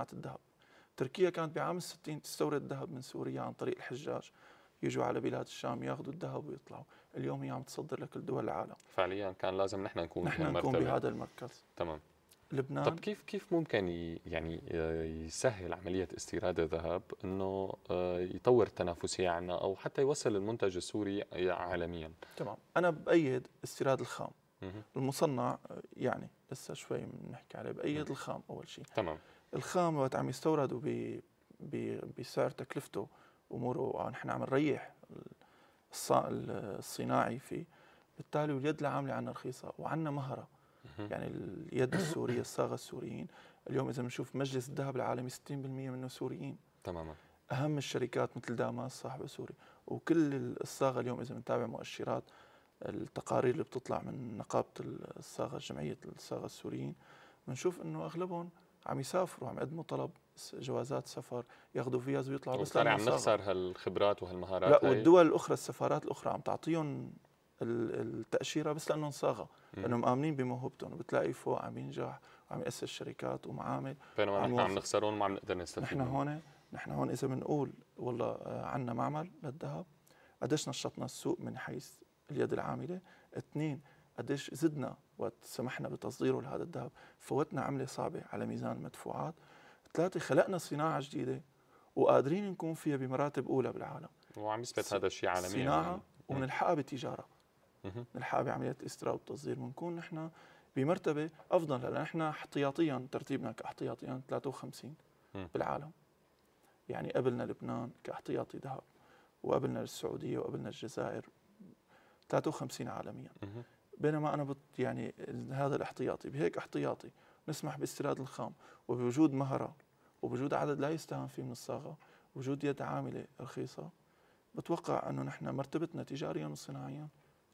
الذهب تركيا كانت بعام الستين تستورد الذهب من سوريا عن طريق الحجاج يجوا على بلاد الشام ياخذوا الذهب ويطلعوا اليوم هي عم تصدر لكل دول العالم فعليا كان لازم نحن نكون نحن نكون بهذا المركز تمام لبنان طب كيف كيف ممكن يعني آه، يسهل عمليه استيراد الذهب انه آه، يطور التنافسيه عنا او حتى يوصل المنتج السوري آه، عالميا تمام انا بايد استيراد الخام المصنع يعني لسه شوي بنحكي عليه بايد الخام اول شيء تمام الخام وقت عم يستوردوا بسعر تكلفته اموره نحن عم نريح الصناعي فيه بالتالي اليد العامله عندنا رخيصه وعندنا مهره يعني اليد السوريه الصاغه السوريين اليوم اذا بنشوف مجلس الذهب العالمي 60% منه سوريين تماما اهم الشركات مثل داماس صاحبه سوري وكل الصاغه اليوم اذا بنتابع مؤشرات التقارير اللي بتطلع من نقابه الصاغه جمعيه الصاغه السوريين بنشوف انه اغلبهم عم يسافروا عم يقدموا طلب جوازات سفر ياخذوا فيز ويطلعوا طيب، بس عم نخسر هالخبرات وهالمهارات لا والدول الاخرى السفارات الاخرى عم تعطيهم التاشيره بس لانهم صاغه لانهم امنين بموهبتهم وبتلاقي فوق عم ينجح وعم ياسس شركات ومعامل بينما نحن عم نخسرهم وما عم نقدر نستفيد نحن هون نحن هون اذا بنقول والله آه، عندنا معمل للذهب قديش نشطنا السوق من حيث اليد العامله اثنين قديش زدنا وقت سمحنا بتصديره لهذا الذهب فوتنا عملة صعبة على ميزان المدفوعات ثلاثة خلقنا صناعة جديدة وقادرين نكون فيها بمراتب أولى بالعالم وعم يثبت هذا الشيء عالميا صناعة ومنلحقها بتجارة بنلحقها بعمليات الاستيراد والتصدير بنكون نحن بمرتبة أفضل لأن نحن احتياطيا ترتيبنا كاحتياطيا 53 بالعالم يعني قبلنا لبنان كاحتياطي ذهب وقبلنا السعودية وقبلنا الجزائر 53 عالميا بينما أنا بط يعني هذا الاحتياطي بهيك احتياطي نسمح باستيراد الخام وبوجود مهرة وبوجود عدد لا يستهان فيه من الصاغة وجود يد عاملة رخيصة بتوقع أنه نحن مرتبتنا تجاريا وصناعيا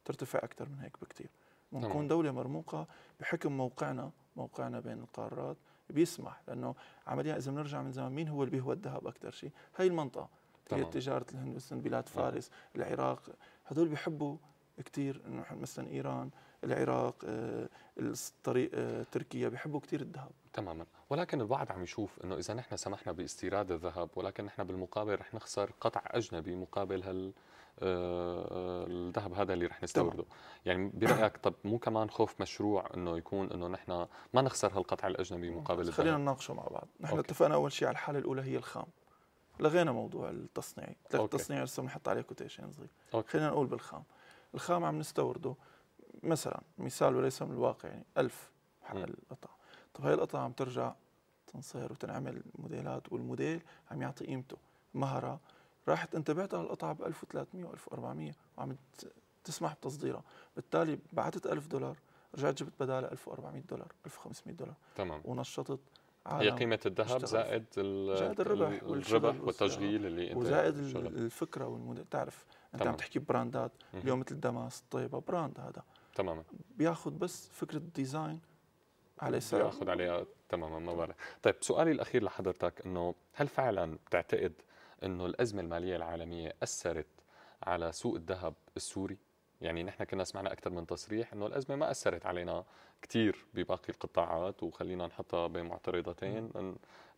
ترتفع أكثر من هيك بكثير ونكون دولة مرموقة بحكم موقعنا موقعنا بين القارات بيسمح لأنه عمليا إذا بنرجع من زمان مين هو اللي بيهوى الذهب أكثر شيء هي المنطقة هي تجارة الهند بلاد فارس العراق هذول بيحبوا كثير انه مثلا ايران العراق آه، الطريق آه، تركيا بيحبوا كثير الذهب تماما ولكن البعض عم يشوف انه اذا نحن سمحنا باستيراد الذهب ولكن نحن بالمقابل رح نخسر قطع اجنبي مقابل هال آه، الذهب هذا اللي رح نستورده طبعا. يعني برايك طب مو كمان خوف مشروع انه يكون انه نحن ما نخسر هالقطع الاجنبي مقابل الذهب خلينا نناقشه مع بعض نحن أوكي. اتفقنا اول شيء على الحاله الاولى هي الخام لغينا موضوع التصنيع التصنيع لسه بنحط عليه كوتيشن صغير خلينا نقول بالخام الخام عم نستورده مثلا مثال وليس من الواقع يعني 1000 محل قطعه طب هاي القطعه عم ترجع تنصهر وتنعمل موديلات والموديل عم يعطي قيمته مهرة راحت انت بعتها القطعه ب 1300 و 1400 وعم تسمح بتصديرها بالتالي بعتت 1000 دولار رجعت جبت بدالها 1400 دولار 1500 دولار تمام ونشطت هي قيمة الذهب زائد زائد الربح والربح والتشغيل اللي انت وزائد الفكرة والموديل تعرف انت عم تحكي براندات اليوم مثل دماس طيبه براند هذا تماما بياخذ بس فكره ديزاين على سعر بياخذ عليها تماما ما بعرف طيب سؤالي الاخير لحضرتك انه هل فعلا بتعتقد انه الازمه الماليه العالميه اثرت على سوق الذهب السوري يعني نحن كنا سمعنا اكثر من تصريح انه الازمه ما اثرت علينا كثير بباقي القطاعات وخلينا نحطها بين معترضتين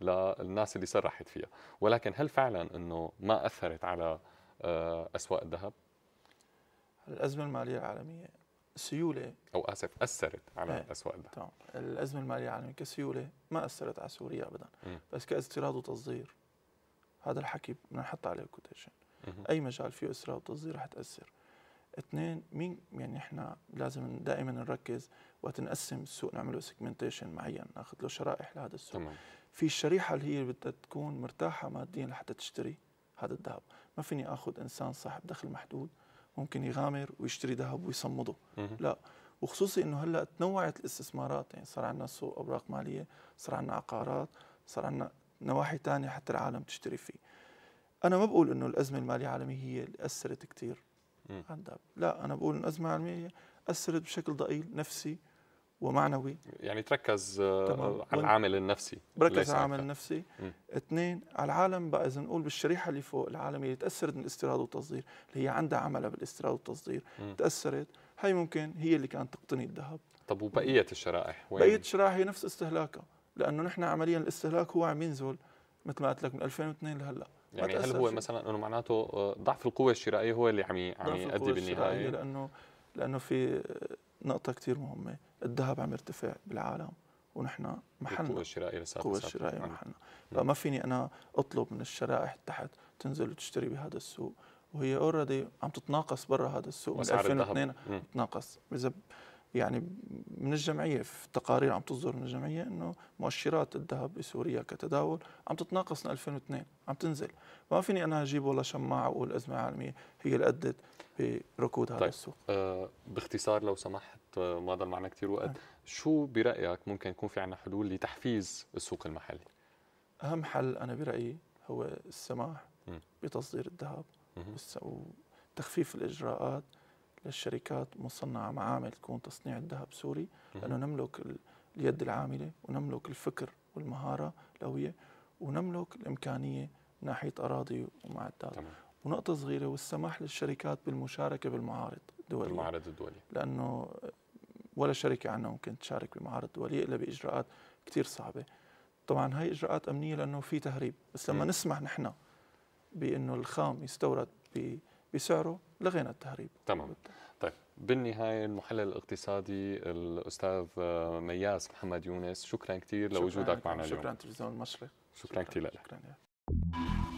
للناس اللي صرحت فيها ولكن هل فعلا انه ما اثرت على آه، اسواق الذهب؟ الازمه الماليه العالميه سيوله او اسف اثرت على إيه، اسواق الذهب تمام الازمه الماليه العالميه كسيوله ما اثرت على سوريا ابدا م. بس كاستيراد وتصدير هذا الحكي بنحط عليه كوتيشن اي مجال فيه استيراد وتصدير رح تاثر اثنين مين يعني احنا لازم دائما نركز وقت نقسم السوق نعمله سيجمنتيشن معين ناخذ له شرائح لهذا السوق تمام. في الشريحه اللي هي بدها تكون مرتاحه ماديا لحتى تشتري هذا الذهب ما فيني اخذ انسان صاحب دخل محدود ممكن يغامر ويشتري ذهب ويصمده لا وخصوصي انه هلا تنوعت الاستثمارات يعني صار عندنا سوق اوراق ماليه صار عندنا عقارات صار عندنا نواحي ثانيه حتى العالم تشتري فيه انا ما بقول انه الازمه الماليه العالميه هي اللي اثرت كثير على الذهب لا انا بقول انه الازمه العالميه اثرت بشكل ضئيل نفسي ومعنوي يعني تركز آه، على العامل النفسي بركز على العامل النفسي اثنين على العالم بقى اذا نقول بالشريحه اللي فوق العالم اللي تاثرت من الاستيراد والتصدير اللي هي عندها عملها بالاستيراد والتصدير م. تاثرت هي ممكن هي اللي كانت تقتني الذهب طب وبقيه الشرائح وين؟ بقيه الشرائح هي نفس استهلاكها لانه نحن عمليا الاستهلاك هو عم ينزل مثل ما قلت لك من 2002 لهلا يعني هل هو مثلا انه معناته آه، ضعف القوه الشرائيه هو اللي عم عم يؤدي بالنهايه؟ لانه لانه في نقطه كثير مهمه الذهب عم يرتفع بالعالم ونحن محلنا القوة الشرائية لساتها القوة الشرائية نعم. محلنا نعم. فما فيني أنا أطلب من الشرائح تحت تنزل وتشتري بهذا السوق وهي اوريدي عم تتناقص برا هذا السوق من 2002 تناقص اذا يعني من الجمعيه في تقارير عم تصدر من الجمعيه انه مؤشرات الذهب بسوريا كتداول عم تتناقص من 2002 عم تنزل ما فيني انا اجيب والله شماعه واقول ازمه عالميه هي اللي ادت بركود هذا طيب. السوق آه باختصار لو سمحت آه، ما ضل معنا كثير وقت آه. شو برايك ممكن يكون في عندنا حلول لتحفيز السوق المحلي اهم حل انا برايي هو السماح م. بتصدير الذهب وتخفيف الاجراءات للشركات مصنعة معامل تكون تصنيع الذهب سوري لأنه نملك اليد العاملة ونملك الفكر والمهارة القوية ونملك الإمكانية من ناحية أراضي ومعدات تمام. ونقطة صغيرة والسماح للشركات بالمشاركة بالمعارض الدولية بالمعارض الدولية لأنه ولا شركة عنا ممكن تشارك بالمعارض الدولية إلا بإجراءات كثير صعبة طبعا هاي إجراءات أمنية لأنه في تهريب بس لما م. نسمح نحن بأنه الخام يستورد بسعره لغينا التهريب تمام طيب بالنهاية المحلل الاقتصادي الأستاذ آه، مياس محمد يونس شكرا كثير لوجودك معنا اليوم شكرا تلفزيون المشرق شكرا, شكرا كثير لك شكرا